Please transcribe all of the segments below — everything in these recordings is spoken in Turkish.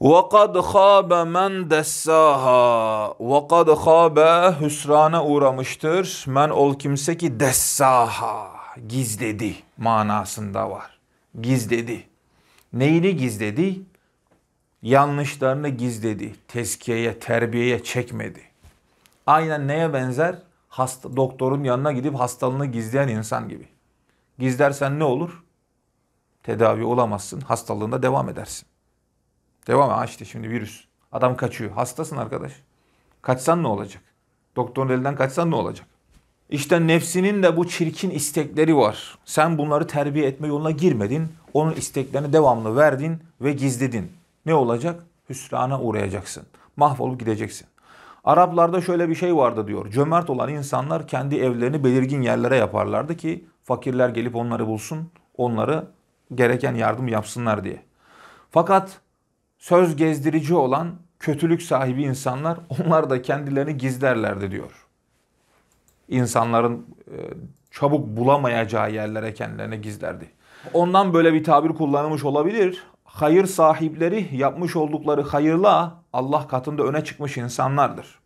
وَقَدْ خَابَ مَنْ دَسَّاهَا وَقَدْ خَابَ hüsrana uğramıştır. Men ol kimse ki dessaha gizledi manasında var. Gizledi. Neyini gizledi? Yanlışlarını gizledi. Tezkiyeye, terbiyeye çekmedi. Aynen neye benzer? Hasta, doktorun yanına gidip hastalığını gizleyen insan gibi. Gizlersen ne olur? Tedavi olamazsın, hastalığında devam edersin. Devam. Ha işte şimdi virüs. Adam kaçıyor. Hastasın arkadaş. Kaçsan ne olacak? Doktorun elinden kaçsan ne olacak? İşte nefsinin de bu çirkin istekleri var. Sen bunları terbiye etme yoluna girmedin. Onun isteklerini devamlı verdin ve gizledin. Ne olacak? Hüsrana uğrayacaksın. Mahvolup gideceksin. Araplarda şöyle bir şey vardı diyor. Cömert olan insanlar kendi evlerini belirgin yerlere yaparlardı ki fakirler gelip onları bulsun, onları gereken yardım yapsınlar diye. Fakat söz gezdirici olan kötülük sahibi insanlar onlar da kendilerini gizlerlerdi diyor. İnsanların e, çabuk bulamayacağı yerlere kendilerini gizlerdi. Ondan böyle bir tabir kullanılmış olabilir. Hayır sahipleri yapmış oldukları hayırla Allah katında öne çıkmış insanlardır.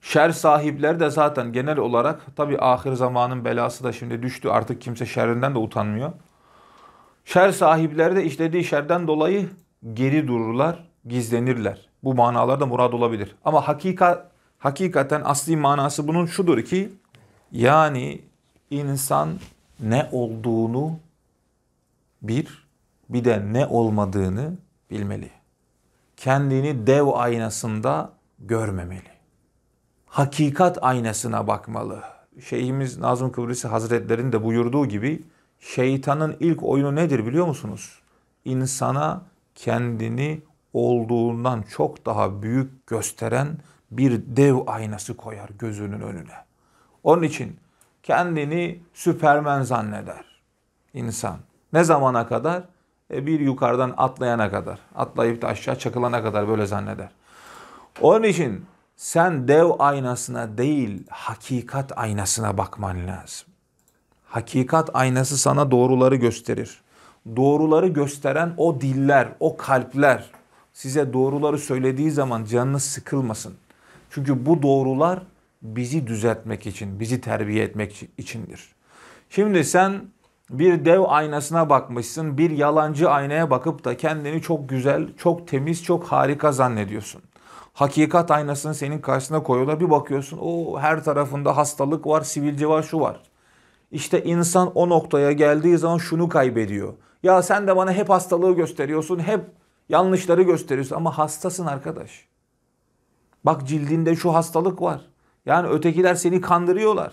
Şer sahipleri de zaten genel olarak tabi ahir zamanın belası da şimdi düştü artık kimse şerrinden de utanmıyor. Şer sahipleri de işlediği şerden dolayı geri dururlar, gizlenirler. Bu manalarda murad olabilir. Ama hakikat hakikaten asli manası bunun şudur ki yani insan ne olduğunu bir bir de ne olmadığını bilmeli. Kendini dev aynasında görmemeli. Hakikat aynasına bakmalı. Şeyhimiz Nazım Kıbrısı Hazretleri'nin de buyurduğu gibi şeytanın ilk oyunu nedir biliyor musunuz? İnsana kendini olduğundan çok daha büyük gösteren bir dev aynası koyar gözünün önüne. Onun için kendini süpermen zanneder insan. Ne zamana kadar? E bir yukarıdan atlayana kadar. Atlayıp da aşağı çakılana kadar böyle zanneder. Onun için sen dev aynasına değil hakikat aynasına bakman lazım. Hakikat aynası sana doğruları gösterir doğruları gösteren o diller, o kalpler size doğruları söylediği zaman canınız sıkılmasın. Çünkü bu doğrular bizi düzeltmek için, bizi terbiye etmek içindir. Şimdi sen bir dev aynasına bakmışsın, bir yalancı aynaya bakıp da kendini çok güzel, çok temiz, çok harika zannediyorsun. Hakikat aynasını senin karşısına koyuyorlar. Bir bakıyorsun o her tarafında hastalık var, sivilce var, şu var. İşte insan o noktaya geldiği zaman şunu kaybediyor. Ya sen de bana hep hastalığı gösteriyorsun, hep yanlışları gösteriyorsun ama hastasın arkadaş. Bak cildinde şu hastalık var. Yani ötekiler seni kandırıyorlar.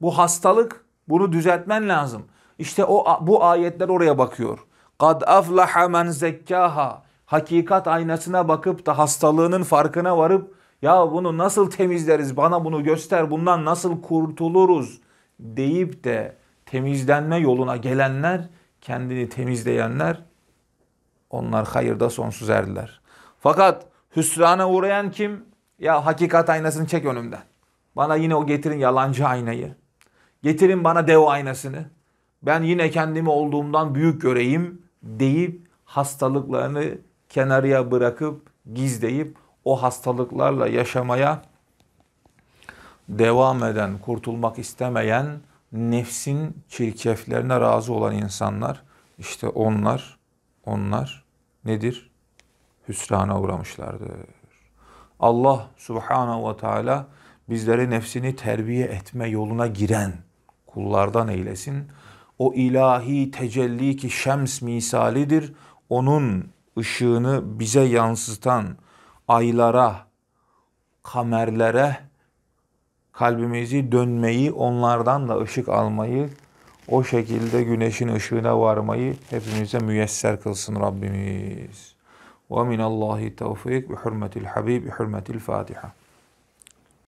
Bu hastalık, bunu düzeltmen lazım. İşte o bu ayetler oraya bakıyor. Kad aflaha men zekkaha. Hakikat aynasına bakıp da hastalığının farkına varıp ya bunu nasıl temizleriz? Bana bunu göster. Bundan nasıl kurtuluruz? deyip de temizlenme yoluna gelenler, kendini temizleyenler onlar hayırda sonsuz erdiler. Fakat hüsrana uğrayan kim? Ya hakikat aynasını çek önümden. Bana yine o getirin yalancı aynayı. Getirin bana dev aynasını. Ben yine kendimi olduğumdan büyük göreyim deyip hastalıklarını kenarıya bırakıp gizleyip o hastalıklarla yaşamaya devam eden, kurtulmak istemeyen, nefsin çirkeflerine razı olan insanlar, işte onlar, onlar nedir? Hüsrana uğramışlardır. Allah subhanahu ve teala bizleri nefsini terbiye etme yoluna giren kullardan eylesin. O ilahi tecelli ki şems misalidir. Onun ışığını bize yansıtan aylara, kamerlere, kalbimizi dönmeyi, onlardan da ışık almayı, o şekilde güneşin ışığına varmayı hepimize müyesser kılsın Rabbimiz. وَمِنَ اللّٰهِ تَوْفِيقِ بِحُرْمَةِ الْحَبِيبِ بِحُرْمَةِ الْفَاتِحَةِ